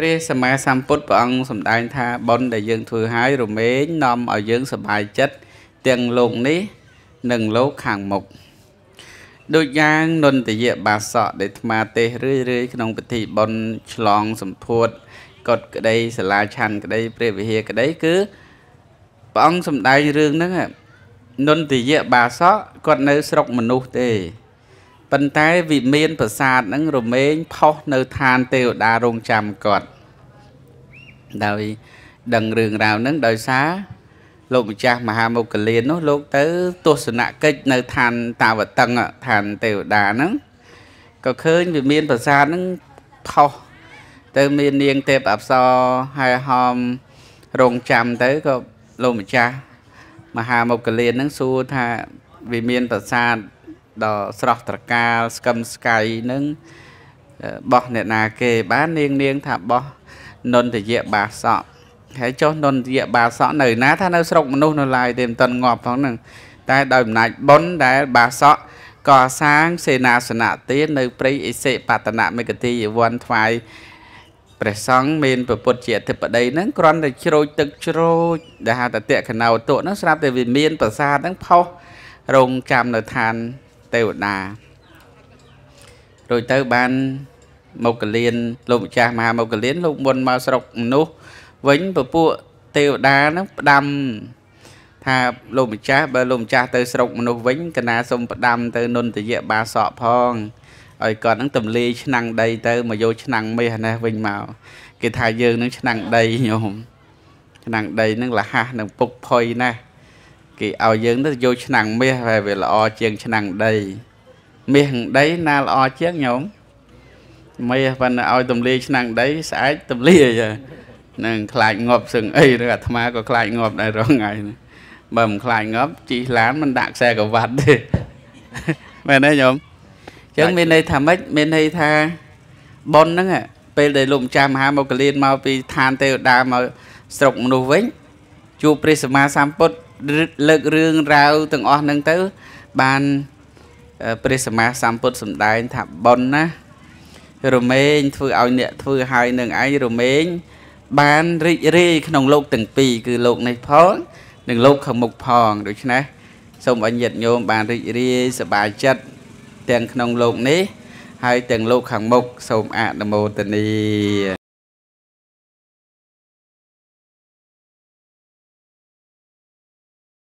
ព្រះសម្មាសម្ពុទ្ធព្រះអង្គសម្ដែងថាបុណ្យដែលយើងធ្វើហើយរមែងនាំឲ្យយើងសប្បាយចិត្តទាំងលោកនេះ និងលោកខាងមុខដូចយ៉ាងនន្តយបាសកដែលថ្មទេសរឿយរឿយក្នុងពិធីបុណ្យឆ្លងសម្ពោធកុតក្តីសាលាឆាន់ក្តី ព្រះវិហារក្តីគឺព្រះអង្គសម្ដែងរឿងហ្នឹងនន្តយបាសកគាត់នៅស្រុកមនុស្សទេប៉ុន្តែវិមានប្រាសាទហ្នឹងរមែងផុសនៅឋានទេវតារងចាំគាត់ដោយដឹងរឿងរ៉ាវហ្នឹងដោយសារលោកម្ចាស់មហាមុគលាននោះ លោកទៅទស្សនកិច្ចនៅឋាន តាវតឹងឋានទេវតាហ្នឹងក៏ឃើញវិមានប្រាសាទហ្នឹងផុសទៅមាននាងទេពអប្សរហើយហោមរងចាំទៅក៏លោកម្ចាស់មហាមុគលានហ្នឹងសួរថាវិមានប្រាសាទដ៏ស្រស់ត្រកាលស្កឹមស្កៃនឹងបោះអ្នកណា គេបាននាងនាងថាបោះនុនតយៈបាសក់ហើយចុះនុនតយៈបាសក់នៅណាថានៅ ស្រុកមនុស្សនៅឡាយទេមិនតន់ងាប់ផងហ្នឹងតែដោយអំណាចបុណ្យដែល បាសក់កសាងសេនាសនៈទាននៅ ព្រៃអិសេបតនមេកទីយវ័នថ្វាយព្រះសង្ឃមានពុទ្ធជាអធិបតីហ្នឹងគ្រាន់តែជ្រោចទឹកជ្រោចដែលហៅតតៈកណោតុហ្នឹងស្រាប់តែវាមាន ប្រាសាទហ្នឹងផុសរងចាំនៅឋានទេវតារួចទៅបានមកកលៀនលោកម្ចាស់មហាមកកលៀនលោកមុនមកស្រុកមនុស្សវិញពពួកទេវតានឹងផ្ដាំថាលោកម្ចាស់បើលោកម្ចាស់ទៅ ស្រុកមនុស្សវិញ កណាសុំផ្ដាំ ទៅនុនតយៈបាសកផងឲ្យគាត់នឹងទម្លាយឆ្នាំងដី ទៅមកយកឆ្នាំងមាសនេះវិញមកគេថាយើងនឹងឆ្នាំងដីញោមឆ្នាំងដីនឹងលះះនឹងពុកផុយណាស់គេឲ្យយើងទៅយកឆ្នាំងមាសហើយវាល្អជាងឆ្នាំងដី មាសដីណាល្អជាងញោមមាសប៉ុន្តែឲ្យទម្លាយឆ្នាំងដីស្អែកទម្លាយនឹងខ្លាចងប់សឹងអីឬអាត្មាក៏ខ្លាចងប់ដែររងថ្ងៃបើមិនខ្លាចងប់ជីឡានមិនដាក់ខ្សែក្រវ៉ាត់ទេមែនទេញោមអញ្ចឹងមានន័យថាម៉េចមានន័យថាប៉ុនហ្នឹងពេលដែលលោកម្ចាស់មហាមកលៀនមកពីឋានទេវតាមកស្រុកមនុស្សវិញជួបព្រះសម្មាសម្ពុទ្ធលើករឿងរ៉ាវទាំងអស់ហ្នឹងទៅបានព្រះសម្មាសម្ពុទ្ធសម្ដែងថាប៉ុនណា រមែងធ្វើឲ្យអ្នកធ្វើឲ្យនឹងឯងរមែងបានរីករាយក្នុងលោកទាំងពីរគឺលោកនេះផងនិងលោកខាងមុខផងដូច្នេះសូមអញ្ញិតញោមបានរីករាយសប្បាយចិត្តទាំងក្នុងលោកនេះ ហើយទាំងលោកខាងមុខសូមអនុមោទនា